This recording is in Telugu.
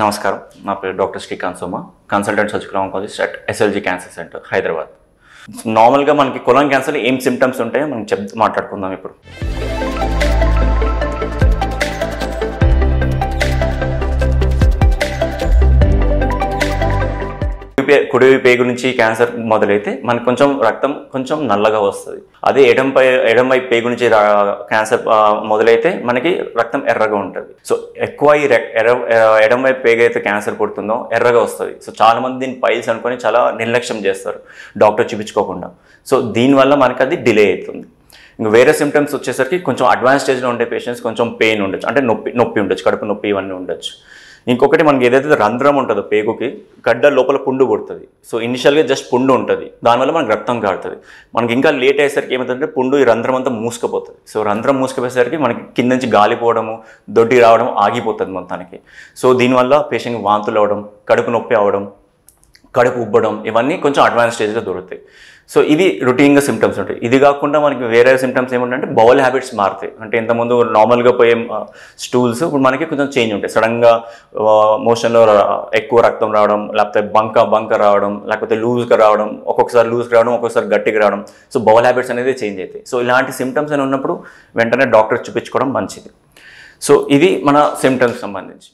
నమస్కారం నా పేరు doctor Srikanth Soma consultant surgical oncologist at SLG cancer centre Hyderabad నార్మల్గా మనకి కులం క్యాన్సర్ ఏం సిమ్టమ్స్ ఉంటాయో మనం చెప్తే మాట్లాడుకుందాం ఇప్పుడు కుడి కుడివైపు నుంచి క్యాన్సర్ మొదలైతే మనకు కొంచెం రక్తం కొంచెం నల్లగా వస్తుంది అదే పై ఎడం వైపు పేగు నుంచి క్యాన్సర్ మొదలైతే మనకి రక్తం ఎర్రగా ఉంటుంది సో ఎక్కువ ఈ ఎడం వైపు పేగు అయితే క్యాన్సర్ పుడుతుందో ఎర్రగా వస్తుంది సో మంది దీన్ని పైల్స్ అనుకొని చాలా నిర్లక్ష్యం చేస్తారు డాక్టర్ చూపించుకోకుండా సో దీనివల్ల మనకి అది డిలే అవుతుంది ఇంకా వేరే సిమ్టమ్స్ వచ్చేసరికి కొంచెం అడ్వాన్స్ స్టేజ్లో ఉండే పేషెంట్స్ కొంచెం పెయిన్ ఉండొచ్చు అంటే నొప్పి నొప్పి ఉండొచ్చు కడుపు నొప్పి ఇవన్నీ ఉండొచ్చు ఇంకొకటి మనకి ఏదైతే రంధ్రం ఉంటుందో పేగుకి గడ్డ లోపల పుండు పుడుతుంది సో ఇనిషియల్గా జస్ట్ పుండు ఉంటుంది దానివల్ల మనకు రక్తం కాడుతుంది మనకి ఇంకా లేట్ అయ్యేసరికి ఏమవుతుందంటే పుండు ఈ రంధ్రం అంతా మూసుకుపోతుంది సో రంధ్రం మూసుకుపోయేసరికి మనకి కింద నుంచి గాలిపోవడము దొడ్డి రావడం ఆగిపోతుంది మొత్తానికి సో దీనివల్ల పేషెంట్కి వాంతులు అవడం కడుపు నొప్పి అవడం కడుపు ఉబ్బడం ఇవన్నీ కొంచెం అడ్వాన్స్ స్టేజ్లో దొరుకుతాయి సో ఇది రొటీన్గా సిమ్టమ్స్ ఉంటాయి ఇది కాకుండా మనకి వేరే సిమ్టమ్స్ ఏమిటంటే బౌల్ హ్యాబిట్స్ మారుతాయి అంటే ఇంతకుముందు నార్మల్గా పోయే స్టూల్స్ ఇప్పుడు మనకి కొంచెం చేంజ్ ఉంటాయి సడన్గా మోషన్లో ఎక్కువ రక్తం రావడం లేకపోతే బంక బంక రావడం లేకపోతే లూజ్గా రావడం ఒక్కొక్కసారి లూజ్కి రావడం ఒక్కొక్కసారి గట్టిగా రావడం సో బౌల్ హ్యాబిట్స్ అనేది చేంజ్ అవుతాయి సో ఇలాంటి సిమ్టమ్స్ అని ఉన్నప్పుడు వెంటనే డాక్టర్ చూపించుకోవడం మంచిది సో ఇది మన సిమ్టమ్స్ సంబంధించి